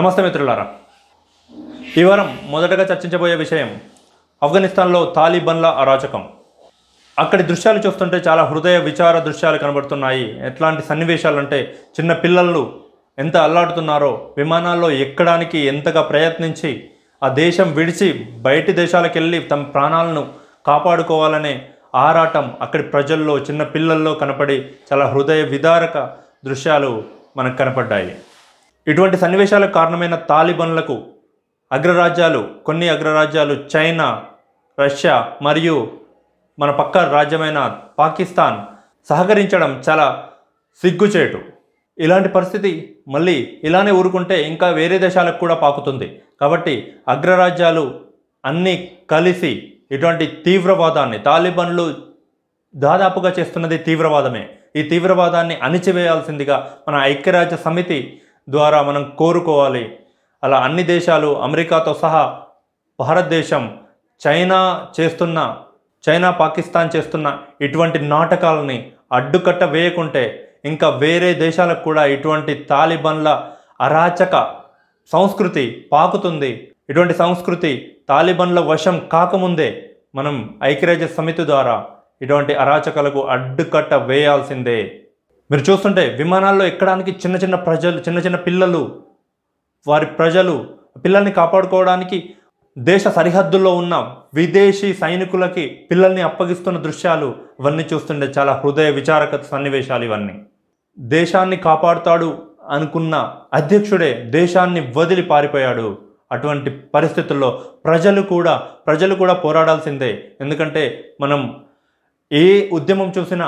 నమస్తే మిత్రులారా ఈ వారం మొదటగా చర్చించబోయే విషయం ఆఫ్ఘనిస్తాన్లో తాలిబన్ల అరాచకం అక్కడి దృశ్యాలు చూస్తుంటే చాలా హృదయ విచార దృశ్యాలు కనబడుతున్నాయి ఎట్లాంటి సన్నివేశాలంటే చిన్న పిల్లలు ఎంత అల్లాడుతున్నారో విమానాల్లో ఎక్కడానికి ఎంతగా ప్రయత్నించి ఆ దేశం విడిచి బయటి దేశాలకు వెళ్ళి తమ ప్రాణాలను కాపాడుకోవాలనే ఆరాటం అక్కడి ప్రజల్లో చిన్న పిల్లల్లో కనపడి చాలా హృదయ విదారక దృశ్యాలు మనకు కనపడ్డాయి ఇటువంటి సన్నివేశాలకు కారణమైన తాలిబన్లకు అగ్రరాజ్యాలు కొన్ని అగ్రరాజ్యాలు చైనా రష్యా మరియు మన పక్క రాజ్యమైన పాకిస్తాన్ సహకరించడం చాలా సిగ్గుచేటు ఇలాంటి పరిస్థితి మళ్ళీ ఇలానే ఊరుకుంటే ఇంకా వేరే దేశాలకు కూడా పాకుతుంది కాబట్టి అగ్రరాజ్యాలు అన్నీ కలిసి ఇటువంటి తీవ్రవాదాన్ని తాలిబన్లు దాదాపుగా చేస్తున్నది తీవ్రవాదమే ఈ తీవ్రవాదాన్ని అణిచివేయాల్సిందిగా మన ఐక్యరాజ్య సమితి ద్వారా మనం కోరుకోవాలి అలా అన్ని దేశాలు అమెరికాతో సహా భారతదేశం చైనా చేస్తున్న చైనా పాకిస్తాన్ చేస్తున్న ఇటువంటి నాటకాలని అడ్డుకట్ట వేయకుంటే ఇంకా వేరే దేశాలకు కూడా ఇటువంటి తాలిబన్ల అరాచక సంస్కృతి పాకుతుంది ఇటువంటి సంస్కృతి తాలిబన్ల వశం కాకముందే మనం ఐక్యరాజ్య సమితి ద్వారా ఇటువంటి అరాచకాలకు అడ్డుకట్ట వేయాల్సిందే మీరు చూస్తుంటే విమానాల్లో ఎక్కడానికి చిన్న చిన్న ప్రజలు చిన్న చిన్న పిల్లలు వారి ప్రజలు పిల్లల్ని కాపాడుకోవడానికి దేశ సరిహద్దుల్లో ఉన్న విదేశీ సైనికులకి పిల్లల్ని అప్పగిస్తున్న దృశ్యాలు ఇవన్నీ చూస్తుండే చాలా హృదయ విచారక సన్నివేశాలు ఇవన్నీ దేశాన్ని కాపాడుతాడు అనుకున్న అధ్యక్షుడే దేశాన్ని వదిలి పారిపోయాడు అటువంటి పరిస్థితుల్లో ప్రజలు కూడా ప్రజలు కూడా పోరాడాల్సిందే ఎందుకంటే మనం ఏ ఉద్యమం చూసినా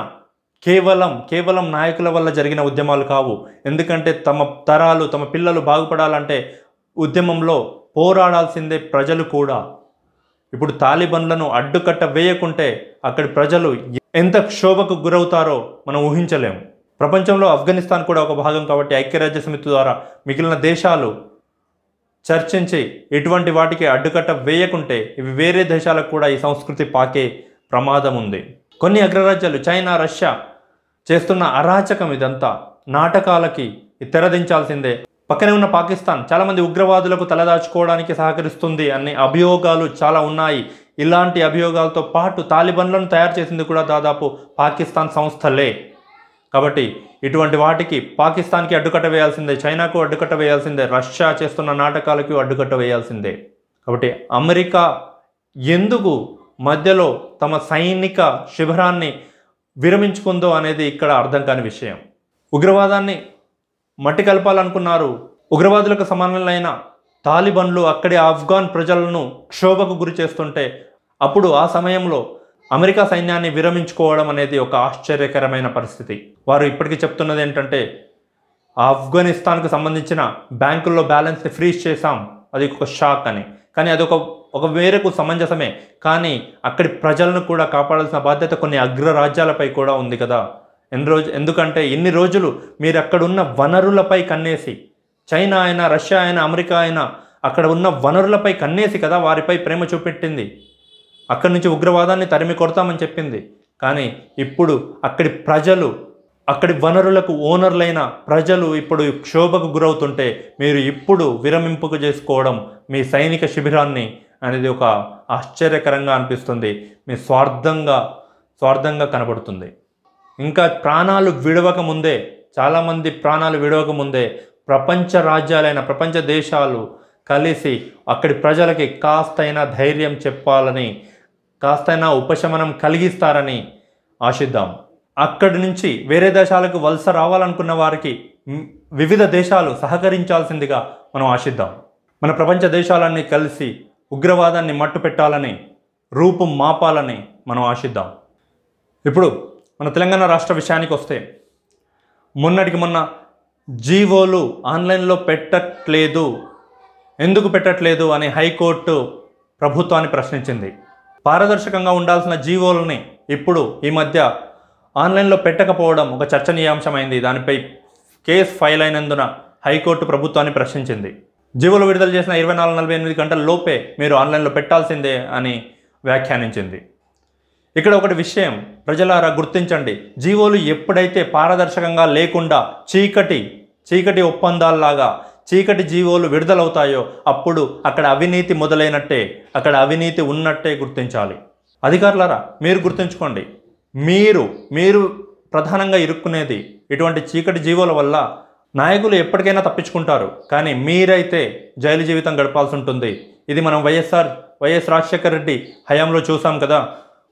కేవలం కేవలం నాయకుల వల్ల జరిగిన ఉద్యమాలు కావు ఎందుకంటే తమ తరాలు తమ పిల్లలు బాగుపడాలంటే ఉద్యమంలో పోరాడాల్సిందే ప్రజలు కూడా ఇప్పుడు తాలిబన్లను అడ్డుకట్ట వేయకుంటే అక్కడి ప్రజలు ఎంత క్షోభకు గురవుతారో మనం ఊహించలేము ప్రపంచంలో ఆఫ్ఘనిస్తాన్ కూడా ఒక భాగం కాబట్టి ఐక్యరాజ్య సమితి ద్వారా మిగిలిన దేశాలు చర్చించి ఎటువంటి వాటికి అడ్డుకట్ట వేయకుంటే ఇవి వేరే దేశాలకు కూడా ఈ సంస్కృతి పాకే ప్రమాదం ఉంది కొన్ని అగ్రరాజ్యాలు చైనా రష్యా చేస్తున్న అరాచకం ఇదంతా నాటకాలకి తెరదించాల్సిందే పక్కనే ఉన్న పాకిస్తాన్ చాలామంది ఉగ్రవాదులకు తలదాచుకోవడానికి సహకరిస్తుంది అనే అభియోగాలు చాలా ఉన్నాయి ఇలాంటి అభియోగాలతో పాటు తాలిబన్లను తయారు చేసింది కూడా దాదాపు పాకిస్తాన్ సంస్థలే కాబట్టి ఇటువంటి వాటికి పాకిస్తాన్కి అడ్డుకట్ట వేయాల్సిందే చైనాకు అడ్డుకట్ట వేయాల్సిందే రష్యా చేస్తున్న నాటకాలకు అడ్డుకట్ట వేయాల్సిందే కాబట్టి అమెరికా ఎందుకు మధ్యలో తమ సైనిక శిబిరాన్ని విరమించుకుందో అనేది ఇక్కడ అర్థం కాని విషయం ఉగ్రవాదాన్ని మట్టి కలపాలనుకున్నారు ఉగ్రవాదులకు సమానమైన తాలిబన్లు అక్కడి ఆఫ్ఘాన్ ప్రజలను క్షోభకు గురి చేస్తుంటే అప్పుడు ఆ సమయంలో అమెరికా సైన్యాన్ని విరమించుకోవడం అనేది ఒక ఆశ్చర్యకరమైన పరిస్థితి వారు ఇప్పటికీ చెప్తున్నది ఏంటంటే ఆఫ్ఘనిస్తాన్కు సంబంధించిన బ్యాంకుల్లో బ్యాలెన్స్ని ఫ్రీజ్ చేశాం అది ఒక షాక్ అని కానీ అదొక ఒక వేరకు సమంజసమే కానీ అక్కడి ప్రజలను కూడా కాపాడాల్సిన బాధ్యత కొన్ని అగ్రరాజ్యాలపై కూడా ఉంది కదా ఎన్ని రోజు ఎందుకంటే ఇన్ని రోజులు మీరు అక్కడున్న వనరులపై కన్నేసి చైనా అయినా రష్యా అయినా అమెరికా అయినా అక్కడ ఉన్న వనరులపై కన్నేసి కదా వారిపై ప్రేమ చూపెట్టింది అక్కడి నుంచి ఉగ్రవాదాన్ని తరిమి కొడతామని చెప్పింది కానీ ఇప్పుడు అక్కడి ప్రజలు అక్కడి వనరులకు ఓనర్లైన ప్రజలు ఇప్పుడు క్షోభకు గురవుతుంటే మీరు ఇప్పుడు విరమింపుకు చేసుకోవడం మీ సైనిక శిబిరాన్ని అనేది ఒక ఆశ్చర్యకరంగా అనిపిస్తుంది మీ స్వార్థంగా స్వార్థంగా కనబడుతుంది ఇంకా ప్రాణాలు విడవక ముందే చాలామంది ప్రాణాలు విడవక ముందే ప్రపంచ రాజ్యాలైన ప్రపంచ దేశాలు కలిసి అక్కడి ప్రజలకి కాస్తైనా ధైర్యం చెప్పాలని కాస్తైనా ఉపశమనం కలిగిస్తారని ఆశిద్దాం అక్కడి నుంచి వేరే దేశాలకు వలస రావాలనుకున్న వారికి వివిధ దేశాలు సహకరించాల్సిందిగా మనం ఆశిద్దాం మన ప్రపంచ దేశాలన్నీ కలిసి ఉగ్రవాదాన్ని మట్టు పెట్టాలని రూపం మాపాలని మనం ఆశిద్దాం ఇప్పుడు మన తెలంగాణ రాష్ట్ర విషయానికి వస్తే మొన్నటికి మొన్న జీవోలు ఆన్లైన్లో పెట్టట్లేదు ఎందుకు పెట్టట్లేదు అని హైకోర్టు ప్రభుత్వాన్ని ప్రశ్నించింది పారదర్శకంగా ఉండాల్సిన జీవోలని ఇప్పుడు ఈ మధ్య ఆన్లైన్లో పెట్టకపోవడం ఒక చర్చనీయాంశమైంది దానిపై కేసు ఫైల్ అయినందున హైకోర్టు ప్రభుత్వాన్ని ప్రశ్నించింది జీవోలు విడుదల చేసిన ఇరవై నాలుగు నలభై ఎనిమిది గంటల లోపే మీరు ఆన్లైన్లో పెట్టాల్సిందే అని వ్యాఖ్యానించింది ఇక్కడ ఒకటి విషయం ప్రజలారా గుర్తించండి జీవోలు ఎప్పుడైతే పారదర్శకంగా లేకుండా చీకటి చీకటి ఒప్పందాల్లాగా చీకటి జీవోలు విడుదలవుతాయో అప్పుడు అక్కడ అవినీతి మొదలైనట్టే అక్కడ అవినీతి ఉన్నట్టే గుర్తించాలి అధికారులారా మీరు గుర్తుంచుకోండి మీరు మీరు ప్రధానంగా ఇరుక్కునేది ఇటువంటి చీకటి జీవోల వల్ల నాయకులు ఎప్పటికైనా తప్పించుకుంటారు కానీ మీరైతే జైలు జీవితం గడపాల్సి ఉంటుంది ఇది మనం వైఎస్ఆర్ వైఎస్ రాజశేఖర రెడ్డి హయాంలో చూసాం కదా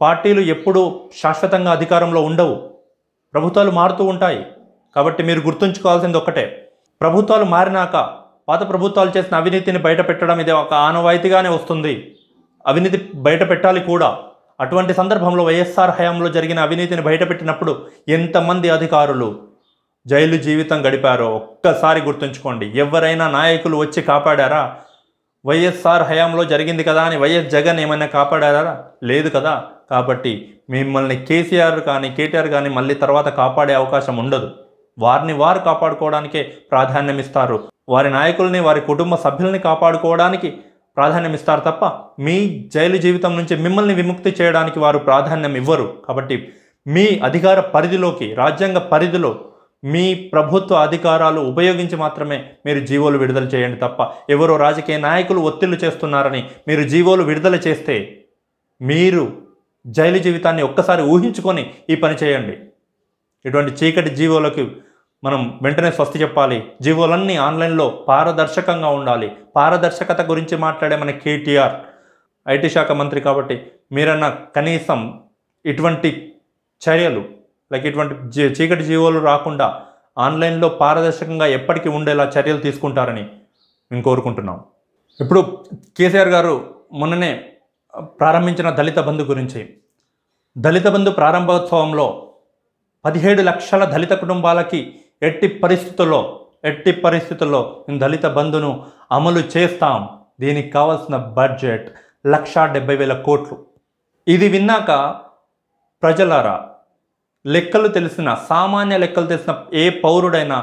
పార్టీలు ఎప్పుడూ శాశ్వతంగా అధికారంలో ఉండవు ప్రభుత్వాలు మారుతూ ఉంటాయి కాబట్టి మీరు గుర్తుంచుకోవాల్సింది ఒక్కటే ప్రభుత్వాలు మారినాక పాత ప్రభుత్వాలు చేసిన అవినీతిని బయట పెట్టడం ఇది ఒక ఆనవాయితీగానే వస్తుంది అవినీతి బయట పెట్టాలి కూడా అటువంటి సందర్భంలో వైఎస్ఆర్ హయాంలో జరిగిన అవినీతిని బయటపెట్టినప్పుడు ఎంతమంది అధికారులు జైలు జీవితం గడిపారో ఒక్కసారి గుర్తుంచుకోండి ఎవరైనా నాయకులు వచ్చి కాపాడారా వైఎస్ఆర్ హయాంలో జరిగింది కదా అని వైఎస్ జగన్ ఏమైనా కాపాడారా లేదు కదా కాబట్టి మిమ్మల్ని కేసీఆర్ కానీ కేటీఆర్ కానీ మళ్ళీ తర్వాత కాపాడే అవకాశం ఉండదు వారిని వారు కాపాడుకోవడానికే ప్రాధాన్యం ఇస్తారు వారి నాయకుల్ని వారి కుటుంబ సభ్యుల్ని కాపాడుకోవడానికి ప్రాధాన్యం ఇస్తారు తప్ప మీ జైలు జీవితం నుంచి మిమ్మల్ని విముక్తి చేయడానికి వారు ప్రాధాన్యం ఇవ్వరు కాబట్టి మీ అధికార పరిధిలోకి రాజ్యాంగ పరిధిలో మీ ప్రభుత్వ అధికారాలు ఉపయోగించి మాత్రమే మీరు జీవోలు విడుదల చేయండి తప్ప ఎవరో రాజకీయ నాయకులు ఒత్తిళ్లు చేస్తున్నారని మీరు జీవోలు విడుదల చేస్తే మీరు జైలు జీవితాన్ని ఒక్కసారి ఊహించుకొని ఈ పని చేయండి ఇటువంటి చీకటి జీవోలకు మనం వెంటనే స్వస్తి చెప్పాలి జీవోలన్నీ ఆన్లైన్లో పారదర్శకంగా ఉండాలి పారదర్శకత గురించి మాట్లాడే మన కేటీఆర్ ఐటీ శాఖ మంత్రి కాబట్టి మీరన్న కనీసం ఇటువంటి చర్యలు లైక్ ఇటువంటి చీకటి జీవోలు రాకుండా ఆన్లైన్లో పారదర్శకంగా ఎప్పటికీ ఉండేలా చర్యలు తీసుకుంటారని మేము కోరుకుంటున్నాం ఇప్పుడు కేసీఆర్ గారు మొన్ననే ప్రారంభించిన దళిత బంధు గురించి దళిత బంధు ప్రారంభోత్సవంలో పదిహేడు లక్షల దళిత కుటుంబాలకి ఎట్టి పరిస్థితుల్లో ఎట్టి పరిస్థితుల్లో దళిత బంధును అమలు చేస్తాం దీనికి కావాల్సిన బడ్జెట్ లక్షా డెబ్బై వేల కోట్లు ఇది విన్నాక ప్రజలారా లెక్కలు తెలిసిన సామాన్య లెక్కలు తెలిసిన ఏ పౌరుడైనా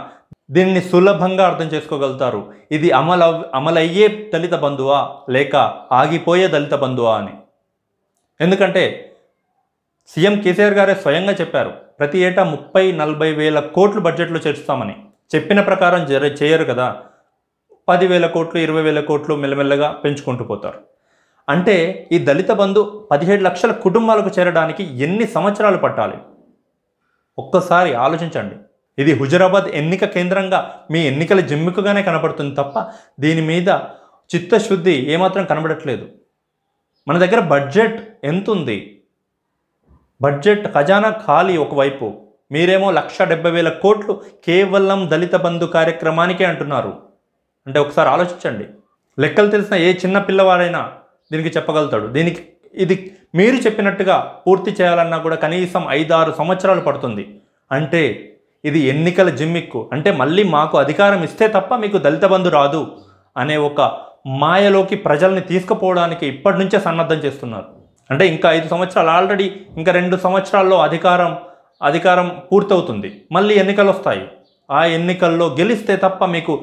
దీన్ని సులభంగా అర్థం చేసుకోగలుగుతారు ఇది అమలు అమలయ్యే దళిత బంధువా లేక ఆగిపోయే దళిత బంధువా అని ఎందుకంటే సీఎం కేసీఆర్ గారే స్వయంగా చెప్పారు ప్రతి ఏటా ముప్పై నలభై వేల కోట్లు బడ్జెట్లో చేరుస్తామని చెప్పిన ప్రకారం జర చేయరు కదా పదివేల కోట్లు ఇరవై వేల కోట్లు మెల్లమెల్లగా పెంచుకుంటూ పోతారు అంటే ఈ దళిత బంధు పదిహేడు లక్షల కుటుంబాలకు చేరడానికి ఎన్ని సంవత్సరాలు పట్టాలి ఒక్కసారి ఆలోచించండి ఇది హుజరాబాద్ ఎన్నిక కేంద్రంగా మీ ఎన్నికల జిమ్మికగానే కనబడుతుంది తప్ప దీని మీద చిత్తశుద్ధి ఏమాత్రం కనబడట్లేదు మన దగ్గర బడ్జెట్ ఎంత ఉంది బడ్జెట్ ఖజానా ఖాళీ ఒకవైపు మీరేమో లక్ష డెబ్బై వేల కోట్లు కేవలం దళిత బంధు కార్యక్రమానికే అంటున్నారు అంటే ఒకసారి ఆలోచించండి లెక్కలు తెలిసిన ఏ చిన్న పిల్లవాడైనా దీనికి చెప్పగలుగుతాడు దీనికి ఇది మీరు చెప్పినట్టుగా పూర్తి చేయాలన్నా కూడా కనీసం ఐదారు సంవత్సరాలు పడుతుంది అంటే ఇది ఎన్నికల జిమ్మిక్కు అంటే మళ్ళీ మాకు అధికారం ఇస్తే తప్ప మీకు దళిత బంధు రాదు అనే ఒక మాయలోకి ప్రజల్ని తీసుకుపోవడానికి ఇప్పటి నుంచే సన్నద్ధం చేస్తున్నారు అంటే ఇంకా ఐదు సంవత్సరాలు ఆల్రెడీ ఇంకా రెండు సంవత్సరాల్లో అధికారం అధికారం పూర్తవుతుంది మళ్ళీ ఎన్నికలు వస్తాయి ఆ ఎన్నికల్లో గెలిస్తే తప్ప మీకు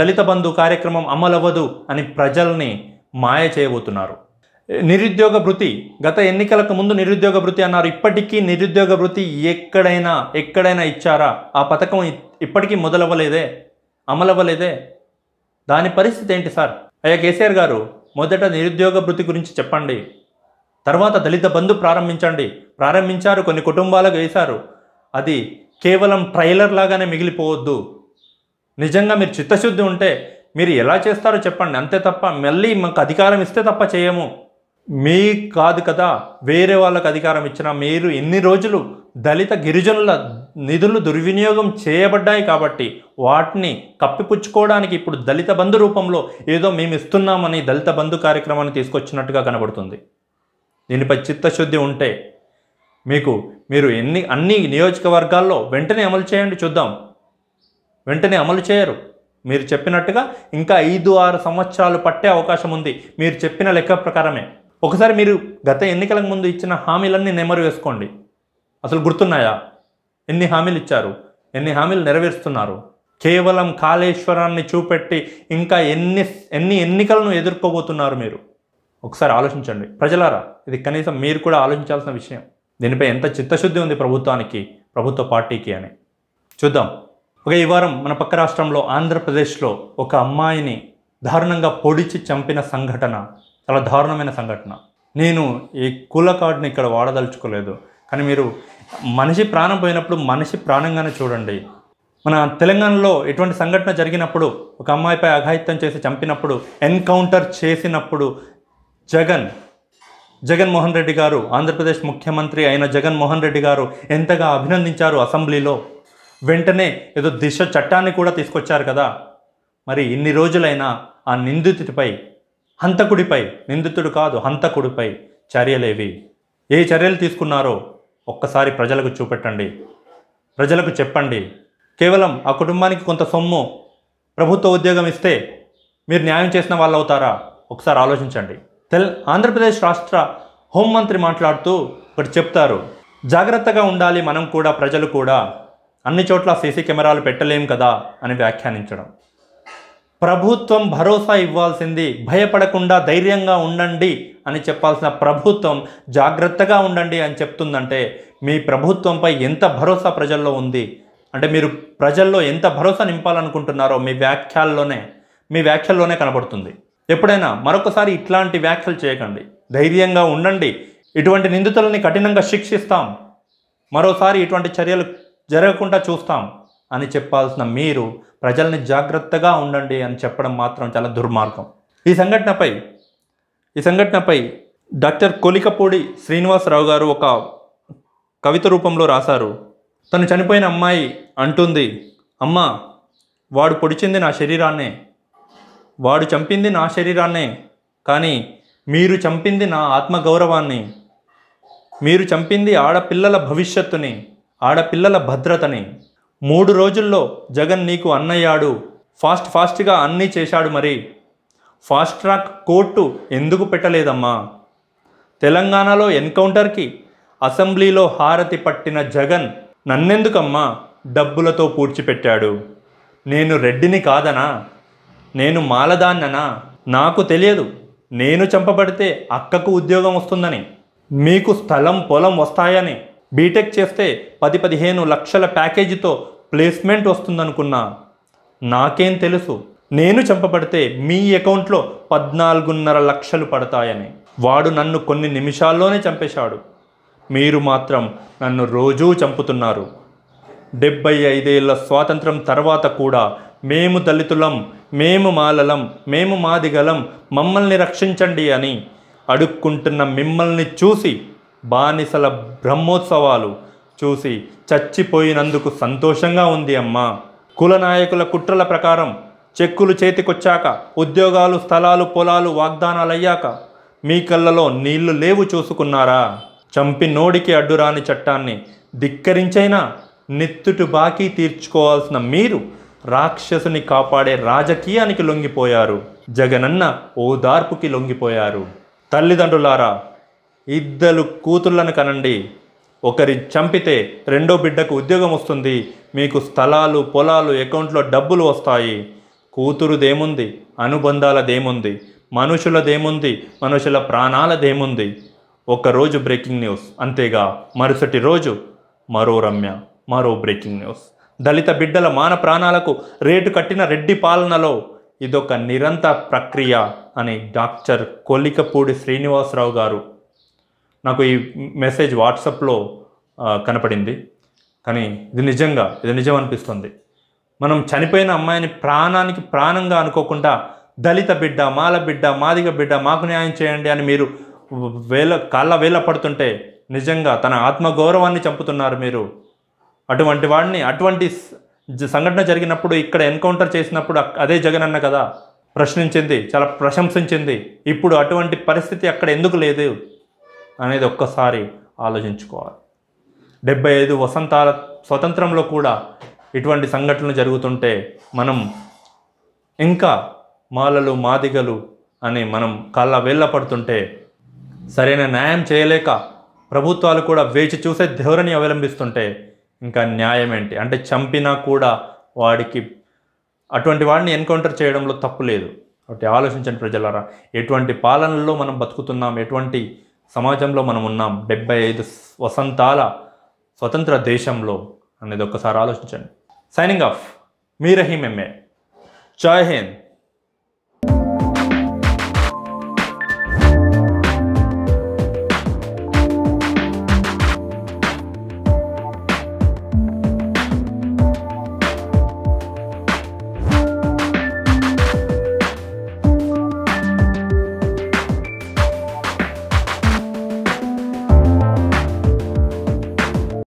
దళిత బంధు కార్యక్రమం అమలవ్వదు అని ప్రజల్ని మాయ చేయబోతున్నారు నిరుద్యోగ భృతి గత ఎన్నికలకు ముందు నిరుద్యోగ భృతి అన్నారు ఇప్పటికీ నిరుద్యోగ భృతి ఎక్కడైనా ఎక్కడైనా ఇచ్చారా ఆ పథకం ఇప్పటికీ మొదలవ్వలేదే అమలవ్వలేదే దాని పరిస్థితి ఏంటి సార్ అయ్యా కేసీఆర్ గారు మొదట నిరుద్యోగ భృతి గురించి చెప్పండి తర్వాత దళిత బంధు ప్రారంభించండి ప్రారంభించారు కొన్ని కుటుంబాలకు వేశారు అది కేవలం ట్రైలర్ లాగానే మిగిలిపోవద్దు నిజంగా మీరు చిత్తశుద్ధి ఉంటే మీరు ఎలా చేస్తారో చెప్పండి అంతే తప్ప మళ్ళీ మాకు అధికారం ఇస్తే తప్ప చేయము మీ కాదు కదా వేరే వాళ్ళకు అధికారం ఇచ్చిన మీరు ఎన్ని రోజులు దళిత గిరిజనుల నిధులు దుర్వినియోగం చేయబడ్డాయి కాబట్టి వాటిని కప్పిపుచ్చుకోవడానికి ఇప్పుడు దళిత బంధు రూపంలో ఏదో మేము ఇస్తున్నామని దళిత బంధు కార్యక్రమాన్ని తీసుకొచ్చినట్టుగా కనబడుతుంది దీనిపై చిత్తశుద్ధి ఉంటే మీకు మీరు ఎన్ని అన్ని నియోజకవర్గాల్లో వెంటనే అమలు చేయండి చూద్దాం వెంటనే అమలు చేయరు మీరు చెప్పినట్టుగా ఇంకా ఐదు ఆరు సంవత్సరాలు పట్టే అవకాశం ఉంది మీరు చెప్పిన లెక్క ప్రకారమే ఒకసారి మీరు గత ఎన్నికలకు ముందు ఇచ్చిన హామీలన్నీ నెమరు వేసుకోండి అసలు గుర్తున్నాయా ఎన్ని హామీలు ఇచ్చారు ఎన్ని హామీలు నెరవేరుస్తున్నారు కేవలం కాళేశ్వరాన్ని చూపెట్టి ఇంకా ఎన్ని ఎన్ని ఎన్నికలను ఎదుర్కోబోతున్నారు మీరు ఒకసారి ఆలోచించండి ప్రజలారా ఇది కనీసం మీరు కూడా ఆలోచించాల్సిన విషయం దీనిపై ఎంత చిత్తశుద్ధి ఉంది ప్రభుత్వానికి ప్రభుత్వ పార్టీకి అని చూద్దాం ఒక ఈ వారం మన పక్క రాష్ట్రంలో ఆంధ్రప్రదేశ్లో ఒక అమ్మాయిని దారుణంగా పొడిచి చంపిన సంఘటన చాలా దారుణమైన సంఘటన నేను ఈ కూల కార్డుని ఇక్కడ వాడదలుచుకోలేదు కానీ మీరు మనిషి ప్రాణం పోయినప్పుడు మనిషి ప్రాణంగానే చూడండి మన తెలంగాణలో ఎటువంటి సంఘటన జరిగినప్పుడు ఒక అమ్మాయిపై అఘాయిత్యం చేసి చంపినప్పుడు ఎన్కౌంటర్ చేసినప్పుడు జగన్ జగన్మోహన్ రెడ్డి గారు ఆంధ్రప్రదేశ్ ముఖ్యమంత్రి అయిన జగన్మోహన్ రెడ్డి గారు ఎంతగా అభినందించారు అసెంబ్లీలో వెంటనే ఏదో దిశ చట్టాన్ని కూడా తీసుకొచ్చారు కదా మరి ఇన్ని రోజులైనా ఆ నిందితుడిపై హంతకుడిపై నిందితుడు కాదు హంతకుడిపై చర్యలేవి ఏ చర్యలు తీసుకున్నారో ఒక్కసారి ప్రజలకు చూపెట్టండి ప్రజలకు చెప్పండి కేవలం ఆ కుటుంబానికి కొంత సొమ్ము ప్రభుత్వ ఉద్యోగం ఇస్తే మీరు న్యాయం చేసిన వాళ్ళు అవుతారా ఒకసారి ఆలోచించండి తెల్ ఆంధ్రప్రదేశ్ రాష్ట్ర హోంమంత్రి మాట్లాడుతూ ఒకటి చెప్తారు జాగ్రత్తగా ఉండాలి మనం కూడా ప్రజలు కూడా అన్ని చోట్ల సీసీ కెమెరాలు పెట్టలేం కదా అని వ్యాఖ్యానించడం ప్రభుత్వం భరోసా ఇవ్వాల్సింది భయపడకుండా ధైర్యంగా ఉండండి అని చెప్పాల్సిన ప్రభుత్వం జాగ్రత్తగా ఉండండి అని చెప్తుందంటే మీ ప్రభుత్వంపై ఎంత భరోసా ప్రజల్లో ఉంది అంటే మీరు ప్రజల్లో ఎంత భరోసా నింపాలనుకుంటున్నారో మీ వ్యాఖ్యల్లోనే మీ వ్యాఖ్యల్లోనే కనబడుతుంది ఎప్పుడైనా మరొకసారి ఇట్లాంటి వ్యాఖ్యలు చేయకండి ధైర్యంగా ఉండండి ఇటువంటి నిందితులని కఠినంగా శిక్షిస్తాం మరోసారి ఇటువంటి చర్యలు జరగకుండా చూస్తాం అని చెప్పాల్సిన మీరు ప్రజల్ని జాగ్రత్తగా ఉండండి అని చెప్పడం మాత్రం చాలా దుర్మార్గం ఈ సంఘటనపై ఈ సంఘటనపై డాక్టర్ కొలికపూడి శ్రీనివాసరావు గారు ఒక కవిత రూపంలో రాశారు తను చనిపోయిన అమ్మాయి అంటుంది అమ్మ వాడు పొడిచింది నా శరీరాన్నే వాడు చంపింది నా శరీరాన్నే కానీ మీరు చంపింది నా ఆత్మగౌరవాన్ని మీరు చంపింది ఆడపిల్లల భవిష్యత్తుని ఆడపిల్లల భద్రతని మూడు రోజుల్లో జగన్ నీకు అన్నయ్యాడు ఫాస్ట్ ఫాస్ట్గా అన్నీ చేశాడు మరి ఫాస్ట్ ట్రాక్ కోర్టు ఎందుకు పెట్టలేదమ్మా తెలంగాణలో ఎన్కౌంటర్కి అసెంబ్లీలో హారతి పట్టిన జగన్ నన్నెందుకమ్మా డబ్బులతో పూడ్చిపెట్టాడు నేను రెడ్డిని కాదనా నేను మాలదాన్ననా నాకు తెలియదు నేను చంపబడితే అక్కకు ఉద్యోగం వస్తుందని మీకు స్థలం పొలం వస్తాయని బీటెక్ చేస్తే పది పదిహేను లక్షల ప్యాకేజీతో ప్లేస్మెంట్ వస్తుందనుకున్నా నాకేం తెలుసు నేను చంపబడితే మీ అకౌంట్లో పద్నాలుగున్నర లక్షలు పడతాయని వాడు నన్ను కొన్ని నిమిషాల్లోనే చంపేశాడు మీరు మాత్రం నన్ను రోజూ చంపుతున్నారు డెబ్బై ఐదేళ్ల స్వాతంత్రం తర్వాత కూడా మేము దళితులం మేము మాలలం మేము మాదిగలం మమ్మల్ని రక్షించండి అని అడుక్కుంటున్న మిమ్మల్ని చూసి బానిసల బ్రహ్మోత్సవాలు చూసి చచ్చిపోయినందుకు సంతోషంగా ఉంది అమ్మా కుల నాయకుల కుట్రల ప్రకారం చెక్కులు చేతికొచ్చాక ఉద్యోగాలు స్థలాలు పొలాలు వాగ్దానాలయ్యాక మీ కళ్ళలో నీళ్లు లేవు చూసుకున్నారా చంపి నోడికి అడ్డురాని చట్టాన్ని ధిక్కరించైనా నెత్తుటి బాకీ తీర్చుకోవాల్సిన మీరు రాక్షసుని కాపాడే రాజకీయానికి లొంగిపోయారు జగనన్న ఓదార్పుకి లొంగిపోయారు తల్లిదండ్రులారా ఇద్దరు కూతుళ్ళను కనండి ఒకరి చంపితే రెండో బిడ్డకు ఉద్యోగం వస్తుంది మీకు స్థలాలు పొలాలు అకౌంట్లో డబ్బులు వస్తాయి కూతురుదేముంది అనుబంధాలదేముంది మనుషులదేముంది మనుషుల ప్రాణాలదేముంది ఒకరోజు బ్రేకింగ్ న్యూస్ అంతేగా మరుసటి రోజు మరో రమ్య మరో బ్రేకింగ్ న్యూస్ దళిత బిడ్డల మాన ప్రాణాలకు రేటు కట్టిన రెడ్డి పాలనలో ఇదొక నిరంతర ప్రక్రియ అని డాక్టర్ కొలికపూడి శ్రీనివాసరావు గారు నాకు ఈ మెసేజ్ వాట్సాప్లో కనపడింది కానీ ఇది నిజంగా ఇది నిజం అనిపిస్తుంది మనం చనిపోయిన అమ్మాయిని ప్రాణానికి ప్రాణంగా అనుకోకుండా దళిత బిడ్డ మాల బిడ్డ మాదిగ బిడ్డ మాకు న్యాయం చేయండి అని మీరు వేల కాళ్ళ వేల పడుతుంటే నిజంగా తన ఆత్మగౌరవాన్ని చంపుతున్నారు మీరు అటువంటి వాడిని అటువంటి సంఘటన జరిగినప్పుడు ఇక్కడ ఎన్కౌంటర్ చేసినప్పుడు అదే జగన్ అన్న కదా ప్రశ్నించింది చాలా ప్రశంసించింది ఇప్పుడు అటువంటి పరిస్థితి అక్కడ ఎందుకు లేదు అనేది ఒక్కసారి ఆలోచించుకోవాలి డెబ్బై ఐదు వసంతాల స్వతంత్రంలో కూడా ఇటువంటి సంఘటనలు జరుగుతుంటే మనం ఇంకా మాలలు మాదిగలు అని మనం కళ్ళ పడుతుంటే సరైన న్యాయం చేయలేక ప్రభుత్వాలు కూడా వేచి చూసే ధోరణి అవలంబిస్తుంటే ఇంకా న్యాయం ఏంటి అంటే చంపినా కూడా వాడికి అటువంటి వాడిని ఎన్కౌంటర్ చేయడంలో తప్పు లేదు కాబట్టి ఆలోచించండి ప్రజలరా ఎటువంటి పాలనలో మనం బతుకుతున్నాం ఎటువంటి సమాజంలో మనం ఉన్న డెబ్బై ఐదు వసంతాల స్వతంత్ర దేశంలో అనేది ఒక్కసారి ఆలోచించండి సైనింగ్ ఆఫ్ మీరహీమ్ ఎంఏ జై హింద్